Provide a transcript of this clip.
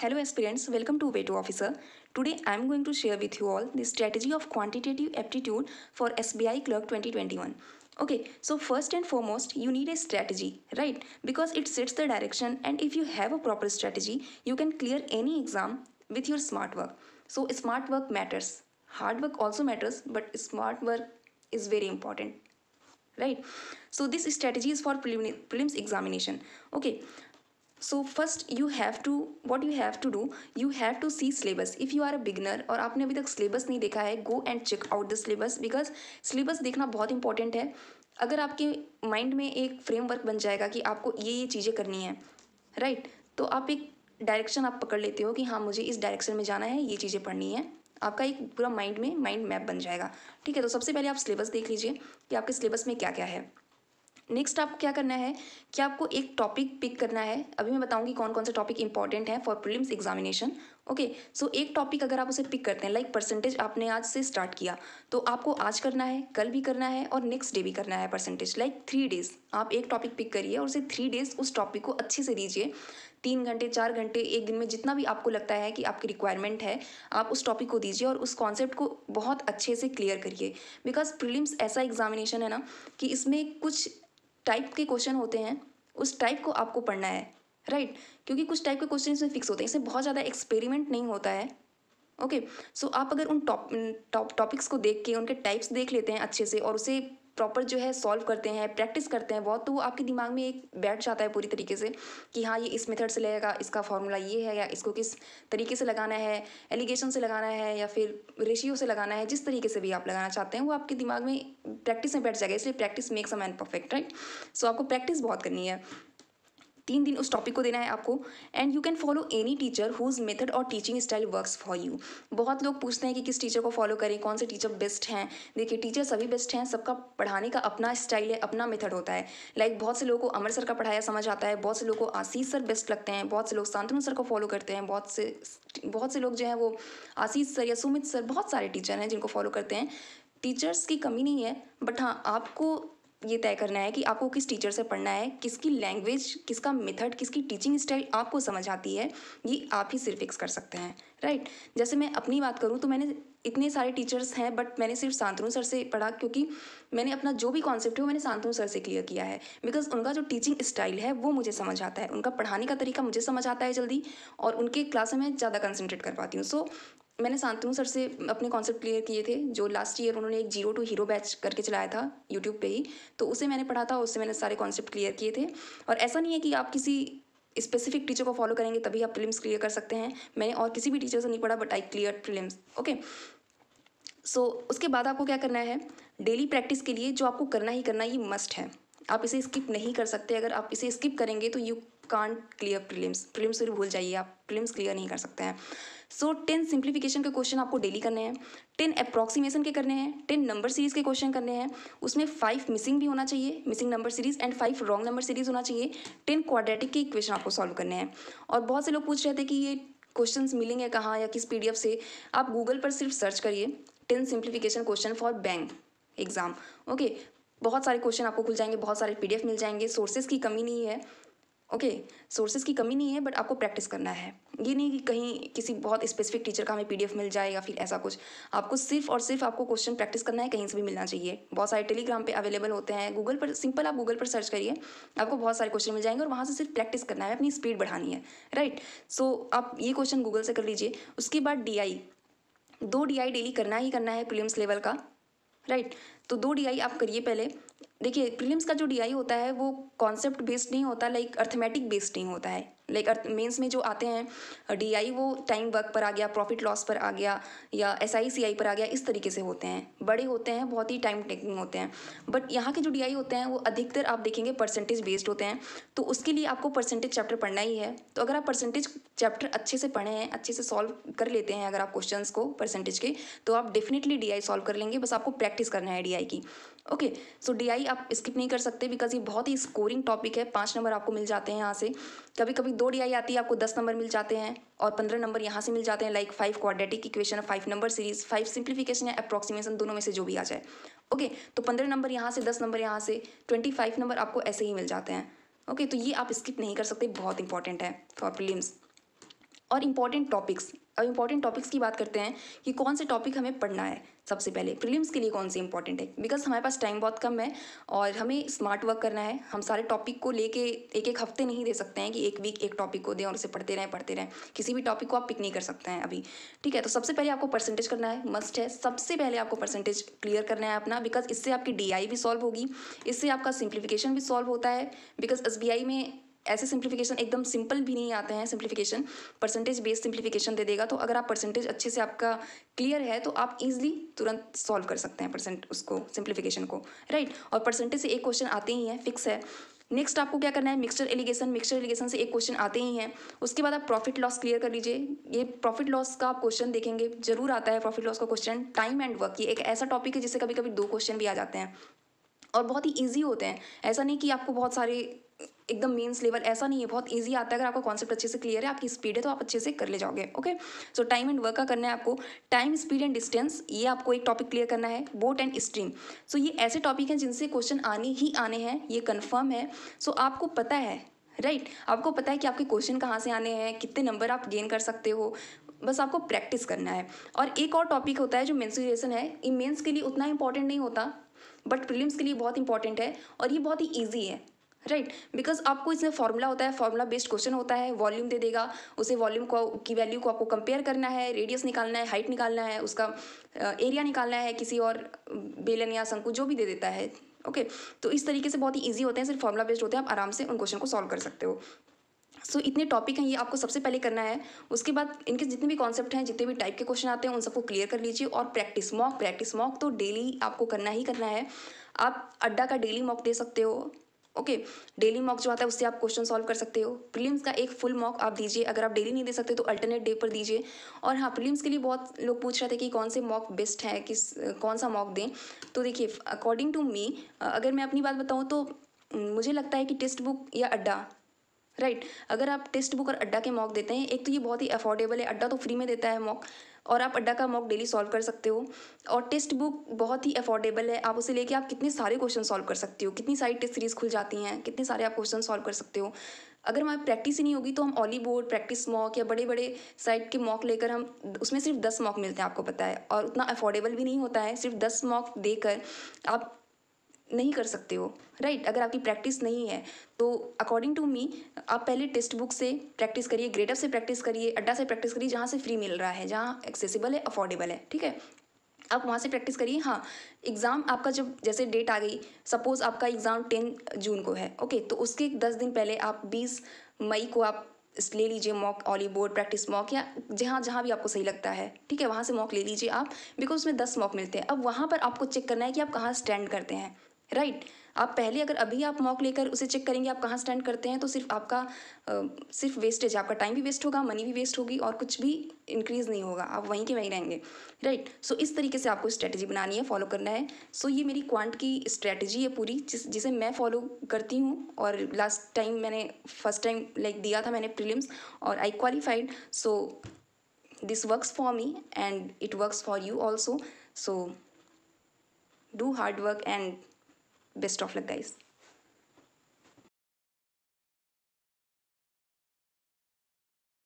Hello aspirants, welcome to Way to Officer. Today I am going to share with you all the strategy of quantitative aptitude for SBI Clerk 2021. Okay, so first and foremost, you need a strategy, right? Because it sets the direction and if you have a proper strategy, you can clear any exam with your smart work. So smart work matters. Hard work also matters, but smart work is very important, right? So this strategy is for prelim prelims examination. Okay, so first you have to what you have to do you have to see syllabus if you are a beginner और आपने अभी तक syllabus नहीं देखा है go and check out the syllabus because syllabus देखना बहुत important है अगर आपके माइंड में एक फ्रेमवर्क बन जाएगा कि आपको ये ये चीज़ें करनी है राइट right? तो आप एक डायरेक्शन आप पकड़ लेते हो कि हाँ मुझे इस डायरेक्शन में जाना है ये चीज़ें पढ़नी है आपका एक पूरा माइंड में माइंड मैप बन जाएगा ठीक है तो सबसे पहले आप सिलेबस देख लीजिए कि आपके सिलेबस में क्या क्या है नेक्स्ट आपको क्या करना है कि आपको एक टॉपिक पिक करना है अभी मैं बताऊंगी कौन कौन से टॉपिक इंपॉर्टेंट है for prelims examination okay so एक टॉपिक अगर आप उसे पिक करते हैं लाइक like परसेंटेज आपने आज से स्टार्ट किया तो आपको आज करना है कल भी करना है और नेक्स्ट डे भी करना है परसेंटेज लाइक थ्री डेज़ आप एक टॉपिक पिक करिए और उसे थ्री डेज़ उस टॉपिक को अच्छे से दीजिए तीन घंटे चार घंटे एक दिन में जितना भी आपको लगता है कि आपकी रिक्वायरमेंट है आप उस टॉपिक को दीजिए और उस कॉन्सेप्ट को बहुत अच्छे से क्लियर करिए बिकॉज प्रिलिम्स ऐसा एग्जामिनेशन है ना कि इसमें कुछ टाइप के क्वेश्चन होते हैं उस टाइप को आपको पढ़ना है राइट right? क्योंकि कुछ टाइप के क्वेश्चन इसमें फिक्स होते हैं इसमें बहुत ज़्यादा एक्सपेरिमेंट नहीं होता है ओके okay, सो so आप अगर उन टॉप टॉपिक्स को देख के उनके टाइप्स देख लेते हैं अच्छे से और उसे प्रॉपर जो है सॉल्व करते हैं प्रैक्टिस करते हैं बहुत तो वो आपके दिमाग में एक बैठ जाता है पूरी तरीके से कि हाँ ये इस मेथड से लगेगा इसका फॉर्मूला ये है या इसको किस तरीके से लगाना है एलिगेशन से लगाना है या फिर रेशियो से लगाना है जिस तरीके से भी आप लगाना चाहते हैं वो आपके दिमाग में प्रैक्टिस में बैठ जाएगा इसलिए practice makes a man perfect right so आपको प्रैक्टिस बहुत करनी है तीन दिन उस टॉपिक को देना है आपको and you can follow any teacher whose method और teaching style works for you बहुत लोग पूछते हैं कि किस टीचर को फॉलो करें कौन से टीचर बेस्ट हैं देखिए टीचर सभी बेस्ट हैं सबका पढ़ाने का अपना स्टाइल है अपना मेथड होता है लाइक like, बहुत से लोगों को अमर सर का पढ़ाया समझ आता है बहुत से लोगों को आशीष सर बेस्ट लगते हैं बहुत से लोग शांतनु सर को फॉलो करते हैं बहुत से बहुत से लोग जो हैं वो आशीष सर या सुमित सर बहुत सारे टीचर हैं जिनको फॉलो करते हैं टीचर्स की कमी नहीं है बट हाँ आपको ये तय करना है कि आपको किस टीचर से पढ़ना है किसकी लैंग्वेज किसका मेथड किसकी टीचिंग स्टाइल आपको समझ आती है ये आप ही सिर्फ फिक्स कर सकते हैं राइट जैसे मैं अपनी बात करूँ तो मैंने इतने सारे टीचर्स हैं बट मैंने सिर्फ सांतनु सर से पढ़ा क्योंकि मैंने अपना जो भी कॉन्सेप्ट है वो मैंने सांतनु सर से क्लियर किया है बिकॉज उनका जो टीचिंग स्टाइल है वो मुझे समझ आता है उनका पढ़ाने का तरीका मुझे समझ आता है जल्दी और उनके क्लास में मैं ज़्यादा कंसनट्रेट कर पाती हूँ सो so, मैंने शांतनु सर से अपने कॉन्सेप्ट क्लियर किए थे जो लास्ट ईयर उन्होंने एक जीरो टू हीरो बैच करके चलाया था यूट्यूब पे ही तो उसे मैंने पढ़ा था उससे मैंने सारे कॉन्सेप्ट क्लियर किए थे और ऐसा नहीं है कि आप किसी स्पेसिफिक टीचर को फॉलो करेंगे तभी आप फिल्म क्लियर कर सकते हैं मैंने और किसी भी टीचर से नहीं पढ़ा but I clear film okay so उसके बाद आपको क्या करना है डेली प्रैक्टिस के लिए जो आपको करना ही करना ये मस्ट है आप इसे स्किप नहीं कर सकते अगर आप इसे स्किप करेंगे तो you can't clear prelims prelims फिर भूल जाइए आप प्रीलिम्स क्लियर नहीं कर सकते हैं सो टेन सिंप्लीफिकेशन के क्वेश्चन आपको डेली करने हैं टेन अप्रॉक्सीमेशन के करने हैं टेन नंबर सीरीज़ के क्वेश्चन करने हैं उसमें फाइव मिसिंग भी होना चाहिए missing number series and five wrong number series होना चाहिए टेन क्वाड्रेटिक के इक्वेशन आपको सॉल्व करने हैं और बहुत से लोग पूछ रहे थे कि ये क्वेश्चन मिलेंगे कहाँ या किस पी से आप गूगल पर सिर्फ सर्च करिए ten simplification question for bank exam okay बहुत सारे क्वेश्चन आपको खुल जाएंगे बहुत सारे पीडीएफ मिल जाएंगे सोर्सेज की कमी नहीं है ओके okay, सोर्सेज की कमी नहीं है बट आपको प्रैक्टिस करना है ये नहीं कि कहीं किसी बहुत स्पेसिफिक टीचर का हमें पीडीएफ मिल जाए या फिर ऐसा कुछ आपको सिर्फ और सिर्फ आपको क्वेश्चन प्रैक्टिस करना है कहीं से भी मिलना चाहिए बहुत सारे टेलीग्राम पे अवेलेबल होते हैं गूगल पर सिंपल आप गूगल पर सर्च करिए आपको बहुत सारे क्वेश्चन मिल जाएंगे और वहाँ से सिर्फ प्रैक्टिस करना है अपनी स्पीड बढ़ानी है राइट right? सो so, आप ये क्वेश्चन गूगल से कर लीजिए उसके बाद डी दो डी डेली करना ही करना है प्रीलिम्स लेवल का राइट right? तो दो डी आप करिए पहले देखिए प्रीलिम्स का जो डीआई होता है वो कॉन्सेप्ट बेस्ड नहीं होता लाइक अर्थमेटिक बेस्ड नहीं होता है लाइक अर्थ मेंस में जो आते हैं डीआई वो टाइम वर्क पर आ गया प्रॉफिट लॉस पर आ गया या एस आई सी आई पर आ गया इस तरीके से होते हैं बड़े होते हैं बहुत ही टाइम टेकिंग होते हैं बट यहाँ के जो डी होते हैं वो अधिकतर आप देखेंगे परसेंटेज बेस्ड होते हैं तो उसके लिए आपको परसेंटेज चैप्टर पढ़ना ही है तो अगर आप परसेंटेज चैप्टर अच्छे से पढ़े हैं अच्छे से सॉल्व कर लेते हैं अगर आप क्वेश्चन को परसेंटेज के तो आप डेफिनेटली डी आई सॉल्व कर लेंगे बस आपको प्रैक्टिस करना है डी आई की ओके सो डीआई आप स्किप नहीं कर सकते बिकॉज ये बहुत ही स्कोरिंग टॉपिक है पाँच नंबर आपको मिल जाते हैं यहाँ से कभी कभी दो डी आई आती है आपको दस नंबर मिल जाते हैं और पंद्रह नंबर यहाँ से मिल जाते हैं like five quadratic equation five number series five simplification या अप्रॉक्सीमेशन दोनों में से जो भी आ जाए ओके okay, तो पंद्रह नंबर यहाँ से दस नंबर यहाँ से ट्वेंटी फाइव नंबर आपको ऐसे ही मिल जाते हैं ओके okay, तो ये आप स्किप नहीं कर सकते बहुत इंपॉर्टेंट है फॉर प्रीलिम्स और इम्पॉर्टेंट टॉपिक्स अब इम्पॉर्टेंट टॉपिक्स की बात करते हैं कि कौन से टॉपिक हमें पढ़ना है सबसे पहले प्रीलिम्स के लिए कौन से इंपॉर्टेंट है बिकॉज हमारे पास टाइम बहुत कम है और हमें स्मार्ट वर्क करना है हम सारे टॉपिक को लेके एक एक हफ्ते नहीं दे सकते हैं कि एक वीक एक टॉपिक को दें और उसे पढ़ते रहें पढ़ते रहें किसी भी टॉपिक को आप पिक नहीं कर सकते हैं अभी ठीक है तो सबसे पहले आपको परसेंटेज करना है मस्ट है सबसे पहले आपको परसेंटेज क्लियर करना है अपना बिकॉज इससे आपकी डी भी सॉल्व होगी इससे आपका सिंप्लीफिकेशन भी सॉल्व होता है बिकॉज एस में ऐसे सिंप्लीफिकेशन एकदम सिंपल भी नहीं आते हैं सिंप्लीफिकेशन परसेंटेज बेस्ड सिंप्लीफिकेशन दे देगा तो अगर आप परसेंटेज अच्छे से आपका क्लियर है तो आप इजीली तुरंत सॉल्व कर सकते हैं परसेंट उसको सिंप्लीफिकेशन को राइट right? और परसेंटेज से एक क्वेश्चन आते ही हैं फिक्स है नेक्स्ट आपको क्या करना है मिक्सचर एलिगेशन मिक्सचर एलिगेशन से एक क्वेश्चन आते ही हैं उसके बाद आप प्रॉफिट लॉस क्लियर कर लीजिए ये प्रॉफिट लॉस का आप क्वेश्चन देखेंगे जरूर आता है प्रॉफिट लॉस का क्वेश्चन टाइम एंड वर्क ये एक ऐसा टॉपिक है जिससे कभी कभी दो क्वेश्चन भी आ जाते हैं और बहुत ही ईजी होते हैं ऐसा नहीं कि आपको बहुत सारे एकदम मेन्स लेवल ऐसा नहीं है बहुत ईजी आता है अगर आपका कॉन्सेप्ट अच्छे से क्लियर है आपकी स्पीड है तो आप अच्छे से कर ले जाओगे okay so time and work का करना है आपको टाइम स्पीड एंड डिस्टेंस ये आपको एक टॉपिक क्लियर करना है बोट एंड स्ट्रीम सो ये ऐसे टॉपिक हैं जिनसे क्वेश्चन आने ही आने हैं ये कन्फर्म है सो so, आपको पता है राइट right? आपको पता है कि आपके क्वेश्चन कहाँ से आने हैं कितने नंबर आप गेन कर सकते हो बस आपको प्रैक्टिस करना है और एक और टॉपिक होता है जो मेन्सुरेशन है ये मेन्स के लिए उतना इंपॉर्टेंट नहीं होता बट प्रीलिम्स के लिए बहुत इंपॉर्टेंट है और ये बहुत ही ईजी है राइट right? बिकॉज आपको इसमें फॉर्मूला होता है फॉर्मूला बेस्ड क्वेश्चन होता है वॉल्यूम दे देगा उसे वॉल्यूम को की वैल्यू को आपको कंपेयर करना है रेडियस निकालना है हाइट निकालना है उसका एरिया निकालना है किसी और बेलन या संकु जो भी दे देता है ओके okay? तो इस तरीके से बहुत ही ईजी होते हैं सिर्फ फॉर्मूला बेस्ड होते हैं आप आराम से उन क्वेश्चन को सॉल्व कर सकते हो सो so, इतने टॉपिक हैं ये आपको सबसे पहले करना है उसके बाद इनके जितने भी कॉन्सेप्ट हैं जितने भी टाइप के क्वेश्चन आते हैं उन सबको क्लियर कर लीजिए और प्रैक्टिस मॉक प्रैक्टिस मॉक तो डेली आपको करना ही करना है आप अड्डा का डेली मॉक दे सकते हो ओके डेली मॉक जो आता है उससे आप क्वेश्चन सॉल्व कर सकते हो प्रीलिम्स का एक फुल मॉक आप दीजिए अगर आप डेली नहीं दे सकते तो अल्टरनेट डे पर दीजिए और हाँ प्रीलिम्स के लिए बहुत लोग पूछ रहे थे कि कौन से मॉक बेस्ट है किस कौन सा मॉक दें तो देखिए अकॉर्डिंग टू मी अगर मैं अपनी बात बताऊँ तो मुझे लगता है कि टेक्स्ट बुक या अड्डा राइट right. अगर आप टेक्स्ट बुक और अड्डा के मॉक देते हैं एक तो ये बहुत ही अफोर्डेबल है अड्डा तो फ्री में देता है मॉक और आप अड्डा का मॉक डेली सॉल्व कर सकते हो और टेस्ट बुक बहुत ही अफोर्डेबल है आप उसे लेके आप कितने सारे क्वेश्चन सॉल्व कर सकते हो कितनी सारी टेस्ट सीरीज खुल जाती हैं कितने सारे आप क्वेश्चन सॉल्व कर सकते हो अगर हमारी प्रैक्टिस ही नहीं होगी तो हम ऑली बोर्ड प्रैक्टिस मॉक या बड़े बड़े साइट के मॉक लेकर हम उसमें सिर्फ दस मॉक मिलते हैं आपको पता है और उतना अफोर्डेबल भी नहीं होता है सिर्फ दस मॉक देकर आप नहीं कर सकते हो राइट right? अगर आपकी प्रैक्टिस नहीं है तो अकॉर्डिंग टू मी आप पहले टेक्स्ट बुक से प्रैक्टिस करिए ग्रेटर से प्रैक्टिस करिए अड्डा से प्रैक्टिस करिए जहाँ से फ्री मिल रहा है जहाँ एक्सेसिबल है अफोर्डेबल है ठीक है आप वहाँ से प्रैक्टिस करिए हाँ एग्ज़ाम आपका जब जैसे डेट आ गई सपोज़ आपका एग्ज़ाम टेन जून को है ओके तो उसके दस दिन पहले आप बीस मई को आप ले लीजिए mock Oliveboard practice mock या जहाँ जहाँ भी आपको सही लगता है ठीक है वहाँ से मॉक ले लीजिए आप बिकॉज उसमें दस मॉक मिलते हैं अब वहाँ पर आपको चेक करना है कि आप कहाँ स्टैंड करते हैं राइट right. आप पहले अगर अभी आप मॉक लेकर उसे चेक करेंगे आप कहाँ स्टैंड करते हैं तो सिर्फ आपका आ, सिर्फ वेस्टेज आपका टाइम भी वेस्ट होगा मनी भी वेस्ट होगी और कुछ भी इंक्रीज़ नहीं होगा आप वहीं के वहीं रहेंगे राइट right. सो so, इस तरीके से आपको स्ट्रैटेजी बनानी है फॉलो करना है सो so, ये मेरी क्वांट की स्ट्रैटेजी है पूरी जिस जिसे मैं फॉलो करती हूँ और लास्ट टाइम मैंने फर्स्ट टाइम लाइक दिया था मैंने प्रिलिम्स और I qualified so this works for me and it works for you also so do hard work and Best of luck guys.